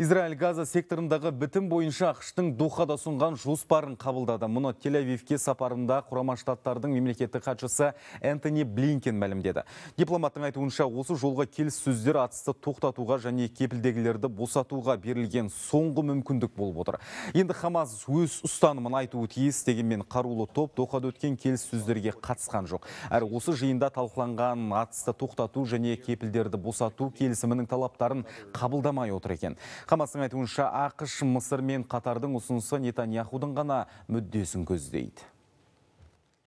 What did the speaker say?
Израиль Газа секторындағы бітім бойынша Ақштың Дохада сұнған жоспарын қабылдады. Мұны Тель-Авивке сапарында Құрама Штаттардың мемлекеттік хатшысы Энтони Блинкен мәлімдеді. Дипломаттың айтуынша осы жолға келіссөздер атысты тоқтатуға және кепілдегілерді босатуға берілген соңғы мүмкіндік болып отыр. Енді Хамас өз ұстанымын айтуы тиіс дегенмен қарулы топ Дохада өткен келіссөздерге қатысқан жоқ. Әрі осы жиында талқыланған атысты тоқтату және кепілдерді босату келісімінің талаптарын қабылдамай отыр екен Қамастың айтуынша, Ақыш Мысыр мен Қатардың ұсынысы Нетаньяхудың ғана мүддесін көздейді.